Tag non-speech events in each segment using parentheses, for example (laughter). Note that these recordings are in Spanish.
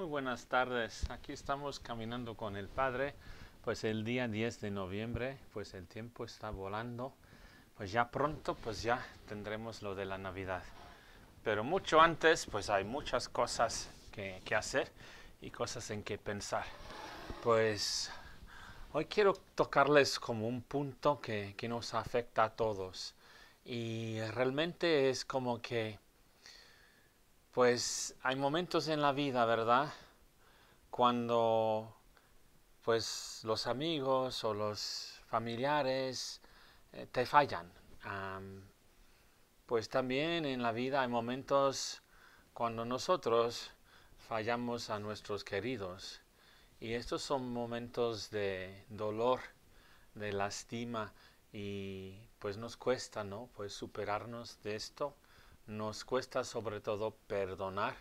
Muy buenas tardes. Aquí estamos caminando con el Padre. Pues el día 10 de noviembre, pues el tiempo está volando. Pues ya pronto, pues ya tendremos lo de la Navidad. Pero mucho antes, pues hay muchas cosas que, que hacer y cosas en que pensar. Pues hoy quiero tocarles como un punto que, que nos afecta a todos. Y realmente es como que pues hay momentos en la vida, ¿verdad? Cuando pues los amigos o los familiares eh, te fallan. pues también en la vida hay momentos cuando nosotros fallamos a nuestros queridos. Y estos son momentos de dolor, de lástima, y pues nos cuesta, ¿no? Pues superarnos de esto nos cuesta sobre todo perdonar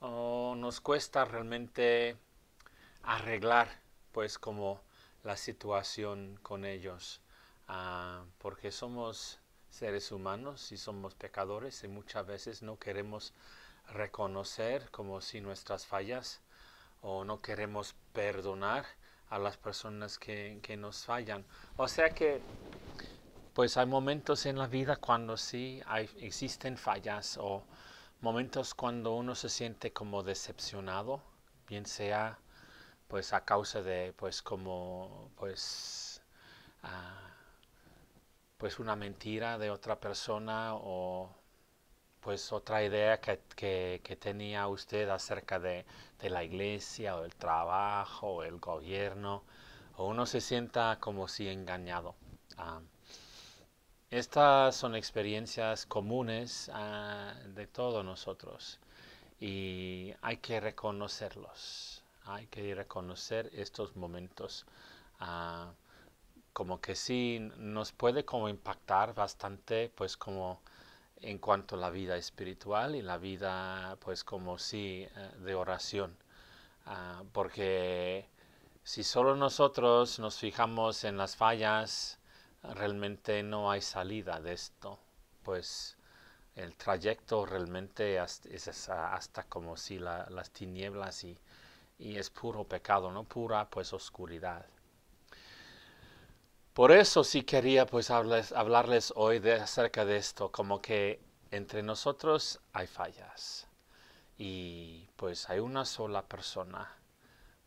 o nos cuesta realmente arreglar pues como la situación con ellos ah, porque somos seres humanos y somos pecadores y muchas veces no queremos reconocer como si nuestras fallas o no queremos perdonar a las personas que nos fallan o sea que pues hay momentos en la vida cuando sí existen fallas o momentos cuando uno se siente como decepcionado, bien sea pues a causa de pues como pues ah, pues una mentira de otra persona o pues otra idea que, tenía usted acerca de, la iglesia o el trabajo o el gobierno o uno se sienta como si engañado. Ah. Estas son experiencias comunes ah, de todos nosotros y hay que reconocerlos, hay que reconocer estos momentos. Ah, como que sí nos puede como impactar bastante pues como en cuanto a la vida espiritual y la vida pues como sí eh, de oración. Ah, porque si solo nosotros nos fijamos en las fallas, realmente no hay salida de esto, pues el trayecto realmente es, hasta como si las tinieblas y, es puro pecado, no pura pues oscuridad. Por eso sí quería pues hablarles, hablarles hoy de, acerca de esto, como que entre nosotros hay fallas y pues hay una sola persona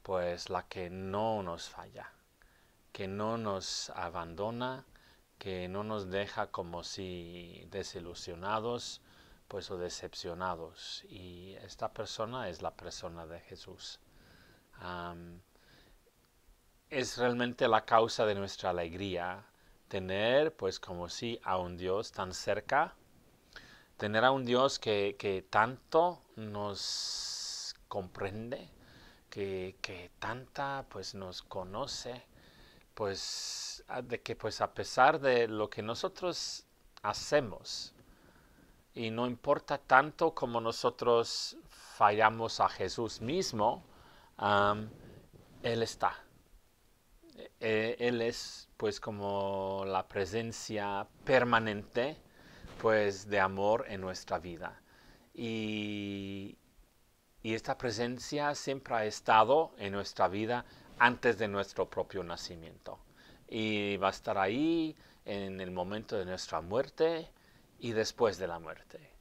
pues la que no nos falla que no nos abandona, que no nos deja como si desilusionados, pues o decepcionados. Y esta persona es la persona de Jesús. es realmente la causa de nuestra alegría tener, pues como si a un Dios tan cerca, tener a un Dios que, tanto nos comprende, que, que tanta pues nos conoce, pues, de que pues a pesar de lo que nosotros hacemos, y no importa tanto como nosotros fallamos a Jesús mismo, Él está. E, Él es pues como la presencia permanente pues de amor en nuestra vida. Y, y esta presencia siempre ha estado en nuestra vida antes de nuestro propio nacimiento. Y va a estar ahí en el momento de nuestra muerte y después de la muerte.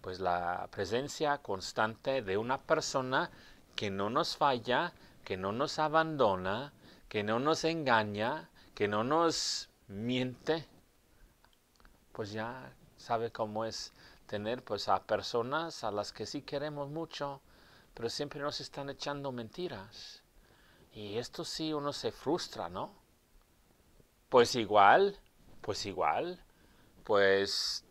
Pues la presencia constante de una persona que no nos falla, que no nos abandona, que no nos engaña, que no nos miente, pues ya sabe cómo es tener pues a personas a las que sí queremos mucho, pero siempre nos están echando mentiras. Y esto sí uno se frustra, ¿no? Pues igual, pues igual, pues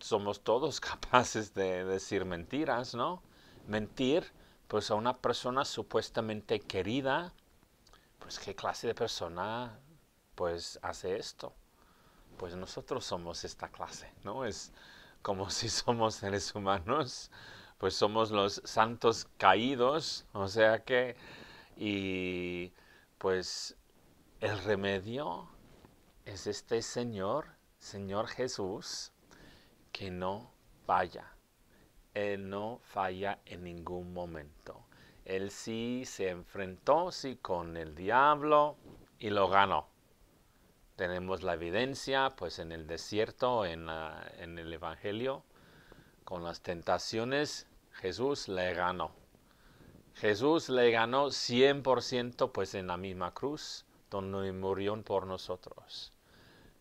somos todos (laughs) capaces de decir mentiras, ¿no? Mentir, pues a una persona supuestamente querida, pues qué clase de persona, pues hace esto. Pues nosotros somos esta clase, ¿no? Es como (laughs) si somos seres humanos, pues somos los santos caídos, o sea que y pues el remedio es este Señor, Señor Jesús, que no falla. Él no falla en ningún momento. Él sí se enfrentó, sí, con el diablo y lo ganó. Tenemos la evidencia, pues en el desierto, en, en el Evangelio, con las tentaciones, Jesús le ganó. Jesús le ganó 100% pues en la misma cruz donde murió por nosotros.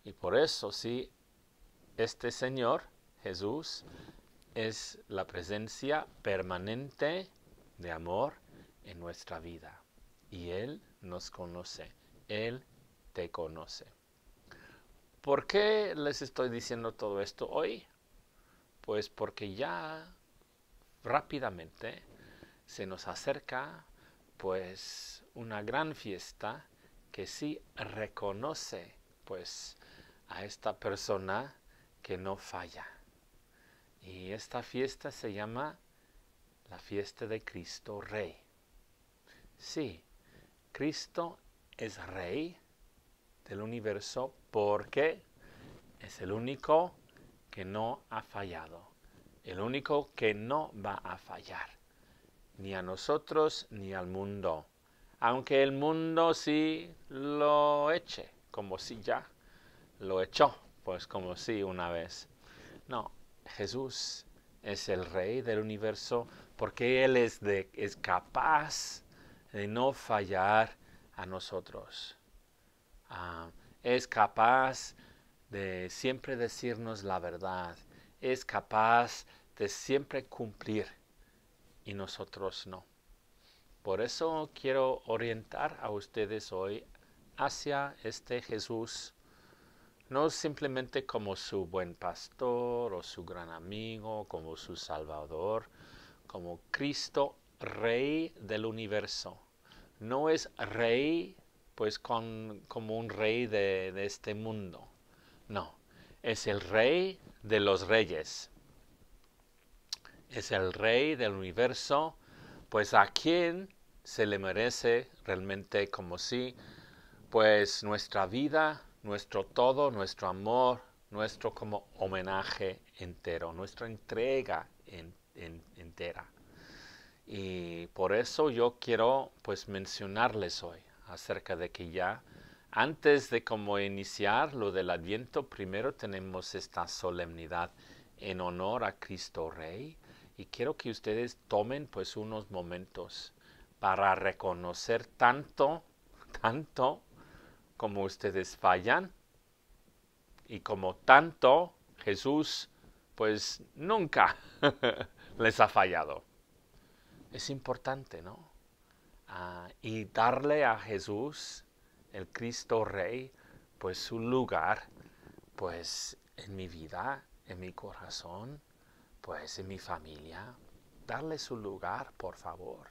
Y por eso sí, este Señor, Jesús, es la presencia permanente de amor en nuestra vida. Y Él nos conoce, Él te conoce. ¿Por qué les estoy diciendo todo esto hoy? Pues porque ya rápidamente se nos acerca pues una gran fiesta que sí reconoce pues a esta persona que no falla. Y esta fiesta se llama la fiesta de Cristo Rey. Sí, Cristo es Rey del universo porque es el único que no ha fallado, el único que no va a fallar ni a nosotros ni al mundo, aunque el mundo sí lo eche, como si ya lo echó, pues como si una vez. No, Jesús es el rey del universo porque Él es, de, es capaz de no fallar a nosotros. Ah, es capaz de siempre decirnos la verdad. Es capaz de siempre cumplir y nosotros no. Por eso quiero orientar a ustedes hoy hacia este Jesús, no simplemente como su buen pastor o su gran amigo, como su salvador, como Cristo, rey del universo. No es rey pues como un rey de, de este mundo. No, es el rey de los reyes, es el rey del universo, pues a quien se le merece realmente como si, pues nuestra vida, nuestro todo, nuestro amor, nuestro como homenaje entero, nuestra entrega entera. Y por eso yo quiero pues mencionarles hoy acerca de que ya antes de como iniciar lo del adviento, primero tenemos esta solemnidad en honor a Cristo Rey, y quiero que ustedes tomen pues unos momentos para reconocer tanto, tanto como ustedes fallan y como tanto Jesús pues nunca (laughs) les ha fallado. Es importante, ¿no? Ah, y darle a Jesús, el Cristo Rey, pues su lugar, pues en mi vida, en mi corazón, pues en mi familia, darle su lugar, por favor.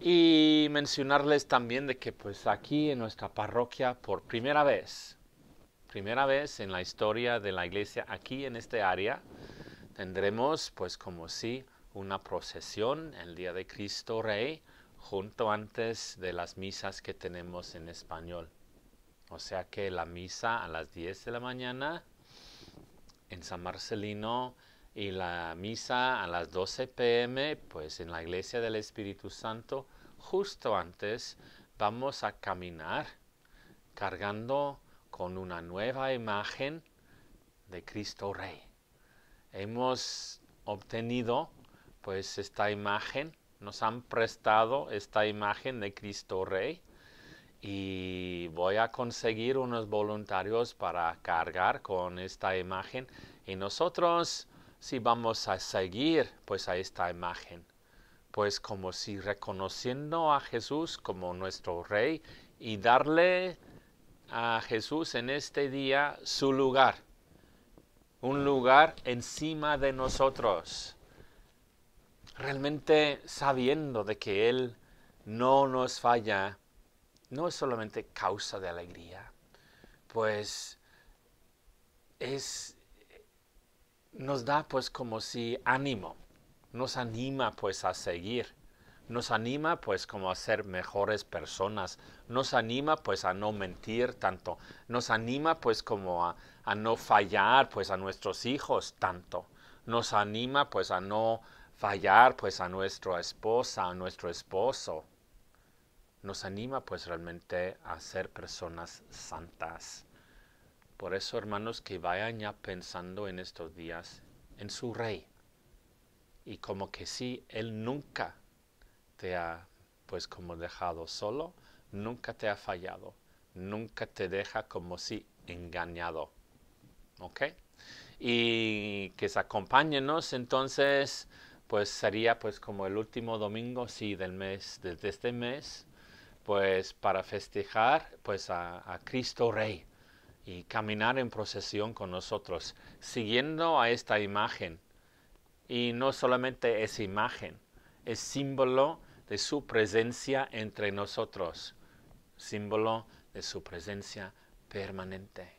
Y mencionarles también de que pues aquí en nuestra parroquia, por primera vez, primera vez en la historia de la iglesia aquí en este área, tendremos pues como si una procesión el día de Cristo Rey junto antes de las misas que tenemos en español. O sea que la misa a las 10 de la mañana en San Marcelino y la misa a las 12 pm, pues en la iglesia del Espíritu Santo, justo antes vamos a caminar cargando con una nueva imagen de Cristo Rey. Hemos obtenido pues esta imagen, nos han prestado esta imagen de Cristo Rey y voy a conseguir unos voluntarios para cargar con esta imagen y nosotros si vamos a seguir pues a esta imagen pues como si reconociendo a Jesús como nuestro rey y darle a Jesús en este día su lugar un lugar encima de nosotros realmente sabiendo de que él no nos falla no es solamente causa de alegría, pues es, nos da pues como si ánimo, nos anima pues a seguir, nos anima pues como a ser mejores personas, nos anima pues a no mentir tanto, nos anima pues como a, a no fallar pues a nuestros hijos tanto, nos anima pues a no fallar pues a nuestra esposa, a nuestro esposo, nos anima pues realmente a ser personas santas. Por eso, hermanos, que vayan ya pensando en estos días en su rey. Y como que sí, Él nunca te ha pues como dejado solo, nunca te ha fallado, nunca te deja como si engañado. ¿Ok? Y que se acompáñenos entonces, pues sería pues como el último domingo, sí, del mes, desde este mes, pues para festejar pues a, Cristo Rey y caminar en procesión con nosotros, siguiendo a esta imagen. Y no solamente esa imagen, es símbolo de su presencia entre nosotros, símbolo de su presencia permanente.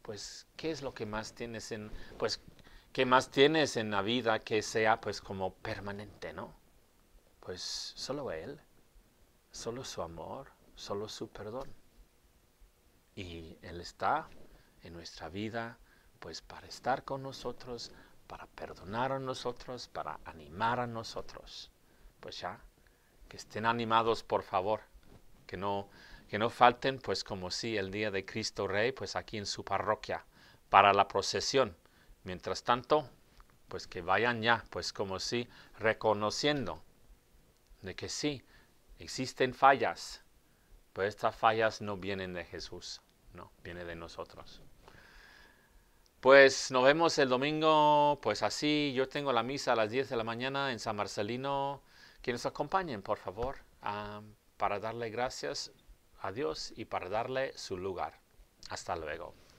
Pues, ¿qué es lo que más tienes en, pues, qué más tienes en la vida que sea, pues, como permanente, no? Pues, solo Él solo su amor, solo su perdón. Y Él está en nuestra vida, pues para estar con nosotros, para perdonar a nosotros, para animar a nosotros. Pues ya, que estén animados, por favor, que no, que no falten, pues como si el día de Cristo Rey, pues aquí en su parroquia, para la procesión. Mientras tanto, pues que vayan ya, pues como si reconociendo de que sí, Existen fallas, pero estas fallas no vienen de Jesús, no, vienen de nosotros. Pues nos vemos el domingo, pues así, yo tengo la misa a las 10 de la mañana en San Marcelino. Quienes nos acompañen, por favor, ah, para darle gracias a Dios y para darle su lugar. Hasta luego.